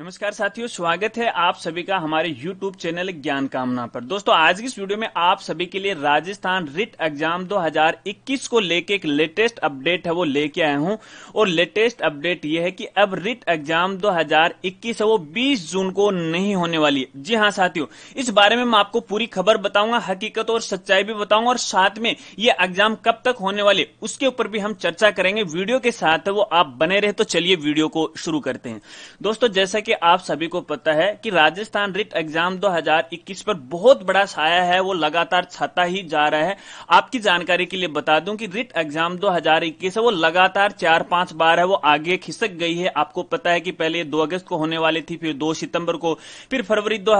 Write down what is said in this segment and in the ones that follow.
नमस्कार साथियों स्वागत है आप सभी का हमारे YouTube चैनल ज्ञान कामना पर दोस्तों आज की इस वीडियो में आप सभी के लिए राजस्थान रिट एग्जाम 2021 को लेके एक लेटेस्ट अपडेट है वो लेके आया हूँ और लेटेस्ट अपडेट ये है कि अब रिट एग्जाम 2021 है वो 20 जून को नहीं होने वाली है जी हाँ साथियों इस बारे में मैं आपको पूरी खबर बताऊंगा हकीकत और सच्चाई भी बताऊंगा और साथ में ये एग्जाम कब तक होने वाले उसके ऊपर भी हम चर्चा करेंगे वीडियो के साथ वो आप बने रहे तो चलिए वीडियो को शुरू करते हैं दोस्तों जैसा कि आप सभी को पता है कि राजस्थान रिट एग्जाम 2021 पर बहुत बड़ा साया है वो लगातार छाता ही जा रहा है आपकी जानकारी के लिए बता दूं कि रिट एग्जाम 2021 है वो लगातार चार पांच बार है वो आगे खिसक गई है आपको पता है कि पहले दो अगस्त को होने वाली थी फिर दो सितंबर को फिर फरवरी दो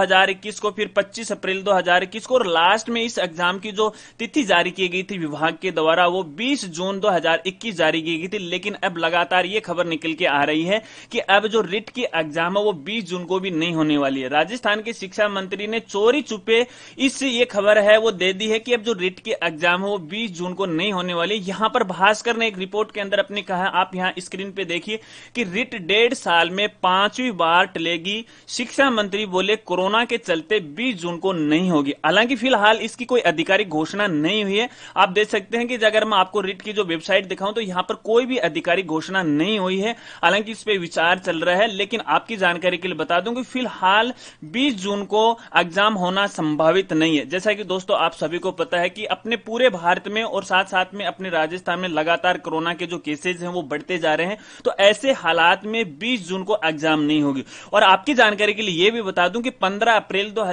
को फिर पच्चीस अप्रैल दो को और लास्ट में इस एग्जाम की जो तिथि जारी की गई थी विभाग के द्वारा वो बीस जून दो जारी की गई थी लेकिन अब लगातार ये खबर निकल के आ रही है कि अब जो रिट की एग्जाम ड्रामा वो 20 जून को भी नहीं होने वाली है राजस्थान के शिक्षा मंत्री ने चोरी छुपे इस ये खबर है वो दे दी है कि अब जो रिट के एग्जाम है वो बीस जून को नहीं होने वाली यहाँ पर भास्कर ने एक रिपोर्ट के अंदर अपने कहा आप यहाँ स्क्रीन पे देखिए कि रिट डेढ़ साल में पांचवी बार टलेगी शिक्षा मंत्री बोले कोरोना के चलते बीस जून को नहीं होगी हालांकि फिलहाल इसकी कोई आधिकारिक घोषणा नहीं हुई है आप देख सकते हैं कि अगर मैं आपको रिट की जो वेबसाइट दिखाऊं तो यहां पर कोई भी आधिकारिक घोषणा नहीं हुई है हालांकि इस पर विचार चल रहा है लेकिन आपकी जानकारी के लिए बता दूं कि फिलहाल 20 जून को एग्जाम होना संभावित नहीं है जैसा कि दोस्तों आप सभी को पता है कि अपने पूरे भारत में और साथ साथ में अपने राजस्थान में लगातार कोरोना के जो केसेज हैं वो बढ़ते जा रहे हैं तो ऐसे हालात में बीस जून को एग्जाम नहीं होगी और आपकी जानकारी के लिए यह भी बता दूं कि पंद्रह अप्रैल दो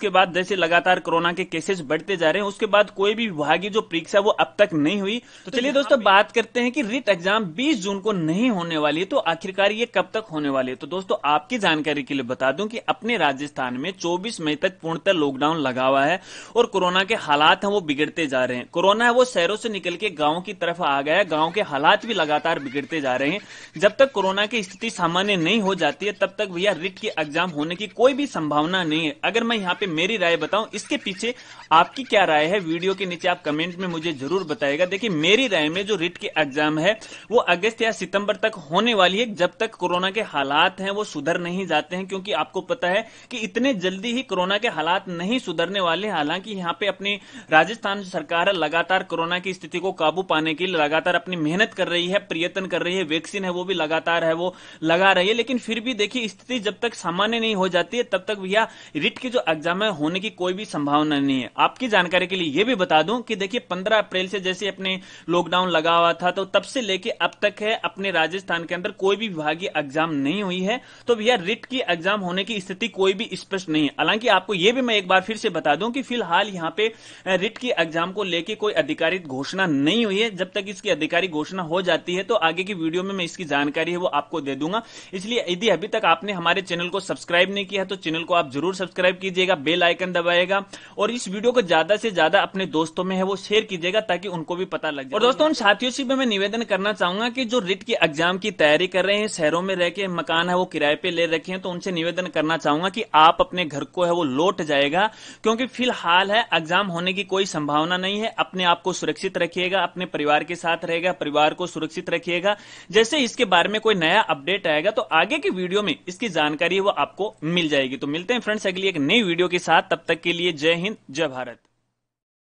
के बाद जैसे लगातार कोरोना के केसेज बढ़ते जा रहे हैं उसके बाद कोई भी विभागीय जो परीक्षा वो अब तक नहीं हुई तो, तो चलिए दोस्तों बात करते हैं कि रिट एग्जाम बीस जून को नहीं होने वाली है तो आखिरकार ये कब तक होने वाली है तो दोस्तों आपकी जानकारी के लिए बता दूं कि अपने राजस्थान में 24 मई तक पूर्णतः लॉकडाउन लगा हुआ है और कोरोना के हालात हैं वो बिगड़ते जा रहे हैं कोरोना है वो शहरों से निकल के गाँव की तरफ आ गया है गाँव के हालात भी लगातार बिगड़ते जा रहे हैं जब तक कोरोना की स्थिति सामान्य नहीं हो जाती है तब तक भैया रिट के एग्जाम होने की कोई भी संभावना नहीं है अगर मैं यहाँ पे मेरी राय बताऊं इसके पीछे आपकी क्या राय है वीडियो के नीचे आप कमेंट में मुझे जरूर बताएगा देखिए मेरी राय में जो रिट के एग्जाम है वो अगस्त या सितंबर तक होने वाली है जब तक कोरोना के हालात हैं वो सुधर नहीं जाते हैं क्योंकि आपको पता है कि इतने जल्दी ही कोरोना के हालात नहीं सुधरने वाले हालांकि यहाँ पे अपनी राजस्थान सरकार लगातार कोरोना की स्थिति को काबू पाने के लिए लगातार अपनी मेहनत कर रही है प्रयत्न कर रही है वैक्सीन है वो भी लगातार है वो लगा रही है लेकिन फिर भी देखिए स्थिति जब तक सामान्य नहीं हो जाती है तब तक भैया रिट की जो एग्जाम है होने की कोई भी संभावना नहीं है आपकी जानकारी के लिए यह भी बता दूं कि देखिए 15 अप्रैल से जैसे अपने लॉकडाउन लगा हुआ था तो तब से लेके अब तक है अपने राजस्थान के अंदर कोई भी विभागीय एग्जाम नहीं हुई है तो भैया रिट की एग्जाम होने की स्थिति कोई भी स्पष्ट नहीं है हालांकि आपको यह भी मैं एक बार फिर से बता दूं कि फिलहाल यहां पे रिट की एग्जाम को लेकर कोई आधिकारिक घोषणा नहीं हुई है जब तक इसकी आधिकारिक घोषणा हो जाती है तो आगे की वीडियो में मैं इसकी जानकारी है वो आपको दे दूंगा इसलिए यदि अभी तक आपने हमारे चैनल को सब्सक्राइब नहीं किया तो चैनल को आप जरूर सब्सक्राइब कीजिएगा बेल आइकन दबाएगा और इस वीडियो को ज्यादा से ज्यादा अपने दोस्तों में है वो शेयर कीजिएगा ताकि उनको भी पता लग जाए और दोस्तों उन साथियों से भी मैं निवेदन करना चाहूंगा कि जो रिट की एग्जाम की तैयारी कर रहे हैं शहरों में रह के मकान है वो किराया किराए पे ले रखे हैं तो उनसे निवेदन करना चाहूंगा कि आप अपने घर को है वो लौट जाएगा क्योंकि फिलहाल है एग्जाम होने की कोई संभावना नहीं है अपने आप को सुरक्षित रखिएगा अपने परिवार के साथ रहेगा परिवार को सुरक्षित रखिएगा जैसे इसके बारे में कोई नया अपडेट आएगा तो आगे की वीडियो में इसकी जानकारी वो आपको मिल जाएगी तो मिलते हैं फ्रेंड्स अगली एक नई वीडियो के साथ तब तक के लिए जय हिंद जय भारत